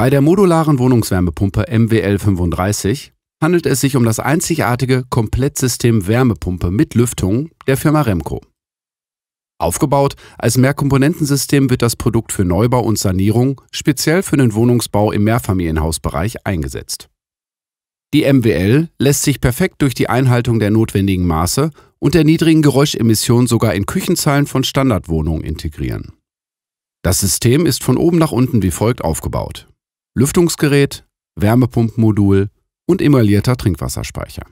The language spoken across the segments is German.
Bei der modularen Wohnungswärmepumpe MWL35 handelt es sich um das einzigartige Komplettsystem Wärmepumpe mit Lüftung der Firma Remco. Aufgebaut als Mehrkomponentensystem wird das Produkt für Neubau und Sanierung speziell für den Wohnungsbau im Mehrfamilienhausbereich eingesetzt. Die MWL lässt sich perfekt durch die Einhaltung der notwendigen Maße und der niedrigen Geräuschemission sogar in Küchenzeilen von Standardwohnungen integrieren. Das System ist von oben nach unten wie folgt aufgebaut. Lüftungsgerät, Wärmepumpenmodul und emaillierter Trinkwasserspeicher.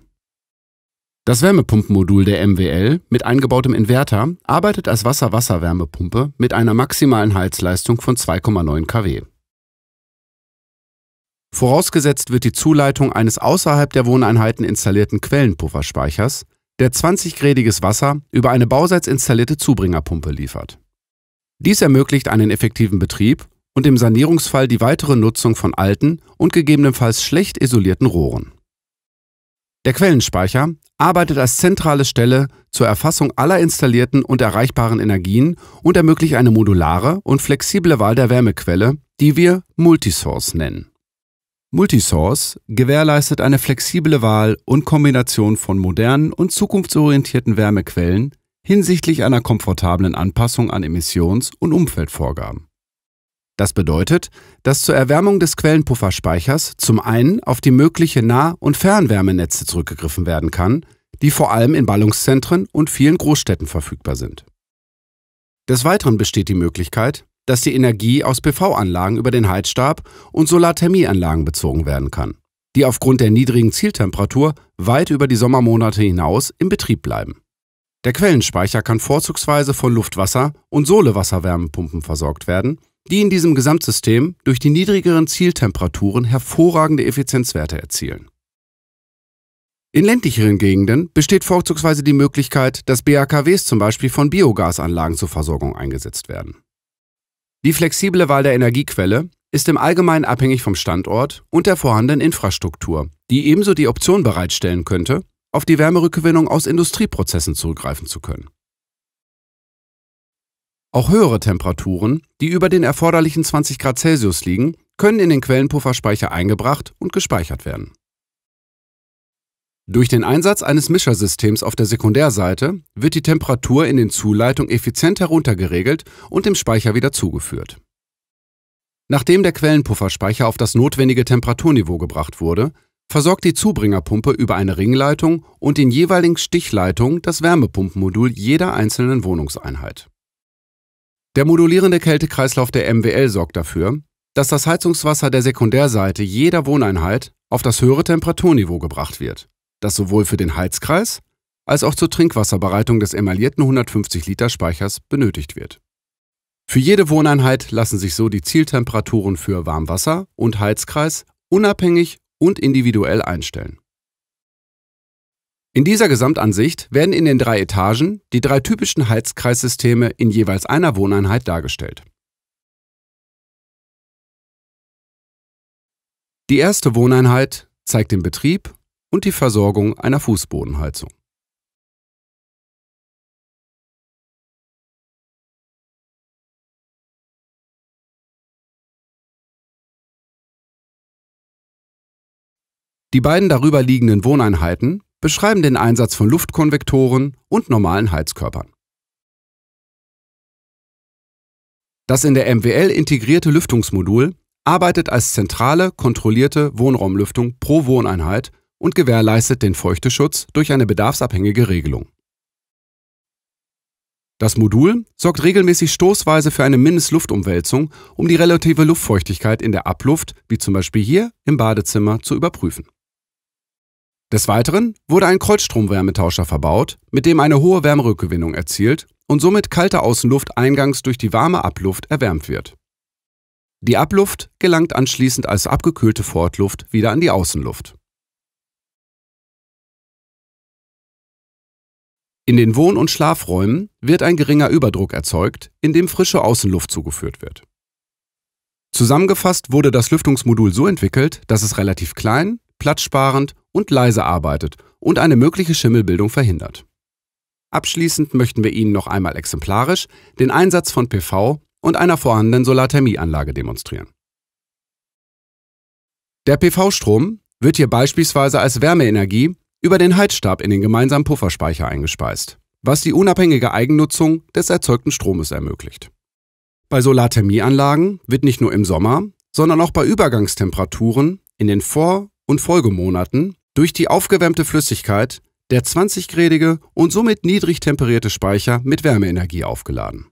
Das Wärmepumpenmodul der MWL mit eingebautem Inverter arbeitet als Wasser-Wasser-Wärmepumpe mit einer maximalen Heizleistung von 2,9 kW. Vorausgesetzt wird die Zuleitung eines außerhalb der Wohneinheiten installierten Quellenpufferspeichers, der 20-grädiges Wasser über eine bauseits installierte Zubringerpumpe liefert. Dies ermöglicht einen effektiven Betrieb und im Sanierungsfall die weitere Nutzung von alten und gegebenenfalls schlecht isolierten Rohren. Der Quellenspeicher arbeitet als zentrale Stelle zur Erfassung aller installierten und erreichbaren Energien und ermöglicht eine modulare und flexible Wahl der Wärmequelle, die wir Multisource nennen. Multisource gewährleistet eine flexible Wahl und Kombination von modernen und zukunftsorientierten Wärmequellen hinsichtlich einer komfortablen Anpassung an Emissions- und Umfeldvorgaben. Das bedeutet, dass zur Erwärmung des Quellenpufferspeichers zum einen auf die mögliche Nah- und Fernwärmenetze zurückgegriffen werden kann, die vor allem in Ballungszentren und vielen Großstädten verfügbar sind. Des Weiteren besteht die Möglichkeit, dass die Energie aus PV-Anlagen über den Heizstab und Solarthermieanlagen bezogen werden kann, die aufgrund der niedrigen Zieltemperatur weit über die Sommermonate hinaus im Betrieb bleiben. Der Quellenspeicher kann vorzugsweise von Luftwasser und Solewasserwärmepumpen versorgt werden, die in diesem Gesamtsystem durch die niedrigeren Zieltemperaturen hervorragende Effizienzwerte erzielen. In ländlicheren Gegenden besteht vorzugsweise die Möglichkeit, dass BAKWs zum Beispiel von Biogasanlagen zur Versorgung eingesetzt werden. Die flexible Wahl der Energiequelle ist im Allgemeinen abhängig vom Standort und der vorhandenen Infrastruktur, die ebenso die Option bereitstellen könnte, auf die Wärmerückgewinnung aus Industrieprozessen zurückgreifen zu können. Auch höhere Temperaturen, die über den erforderlichen 20 Grad Celsius liegen, können in den Quellenpufferspeicher eingebracht und gespeichert werden. Durch den Einsatz eines Mischersystems auf der Sekundärseite wird die Temperatur in den Zuleitungen effizient heruntergeregelt und dem Speicher wieder zugeführt. Nachdem der Quellenpufferspeicher auf das notwendige Temperaturniveau gebracht wurde, versorgt die Zubringerpumpe über eine Ringleitung und den jeweiligen Stichleitungen das Wärmepumpenmodul jeder einzelnen Wohnungseinheit. Der modulierende Kältekreislauf der MWL sorgt dafür, dass das Heizungswasser der Sekundärseite jeder Wohneinheit auf das höhere Temperaturniveau gebracht wird, das sowohl für den Heizkreis als auch zur Trinkwasserbereitung des emaillierten 150-Liter-Speichers benötigt wird. Für jede Wohneinheit lassen sich so die Zieltemperaturen für Warmwasser und Heizkreis unabhängig und individuell einstellen. In dieser Gesamtansicht werden in den drei Etagen die drei typischen Heizkreissysteme in jeweils einer Wohneinheit dargestellt. Die erste Wohneinheit zeigt den Betrieb und die Versorgung einer Fußbodenheizung. Die beiden darüber liegenden Wohneinheiten beschreiben den Einsatz von Luftkonvektoren und normalen Heizkörpern. Das in der MWL integrierte Lüftungsmodul arbeitet als zentrale, kontrollierte Wohnraumlüftung pro Wohneinheit und gewährleistet den Feuchteschutz durch eine bedarfsabhängige Regelung. Das Modul sorgt regelmäßig stoßweise für eine Mindestluftumwälzung, um die relative Luftfeuchtigkeit in der Abluft, wie zum Beispiel hier im Badezimmer, zu überprüfen. Des Weiteren wurde ein Kreuzstromwärmetauscher verbaut, mit dem eine hohe Wärmerückgewinnung erzielt und somit kalte Außenluft eingangs durch die warme Abluft erwärmt wird. Die Abluft gelangt anschließend als abgekühlte Fortluft wieder an die Außenluft. In den Wohn- und Schlafräumen wird ein geringer Überdruck erzeugt, in dem frische Außenluft zugeführt wird. Zusammengefasst wurde das Lüftungsmodul so entwickelt, dass es relativ klein, platzsparend und leise arbeitet und eine mögliche Schimmelbildung verhindert. Abschließend möchten wir Ihnen noch einmal exemplarisch den Einsatz von PV und einer vorhandenen Solarthermieanlage demonstrieren. Der PV-Strom wird hier beispielsweise als Wärmeenergie über den Heizstab in den gemeinsamen Pufferspeicher eingespeist, was die unabhängige Eigennutzung des erzeugten Stromes ermöglicht. Bei Solarthermieanlagen wird nicht nur im Sommer, sondern auch bei Übergangstemperaturen in den Vor- und Folgemonaten durch die aufgewärmte Flüssigkeit der 20 gradige und somit niedrig temperierte Speicher mit Wärmeenergie aufgeladen.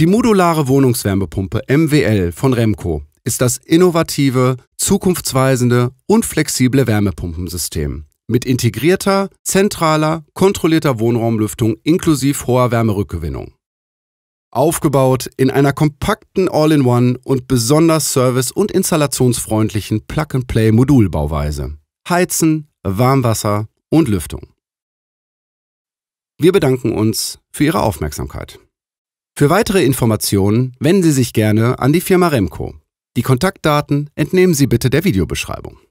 Die modulare Wohnungswärmepumpe MWL von Remco ist das innovative, zukunftsweisende und flexible Wärmepumpensystem mit integrierter, zentraler, kontrollierter Wohnraumlüftung inklusive hoher Wärmerückgewinnung. Aufgebaut in einer kompakten All-in-One und besonders service- und installationsfreundlichen Plug-and-Play-Modulbauweise. Heizen, Warmwasser und Lüftung. Wir bedanken uns für Ihre Aufmerksamkeit. Für weitere Informationen wenden Sie sich gerne an die Firma Remco. Die Kontaktdaten entnehmen Sie bitte der Videobeschreibung.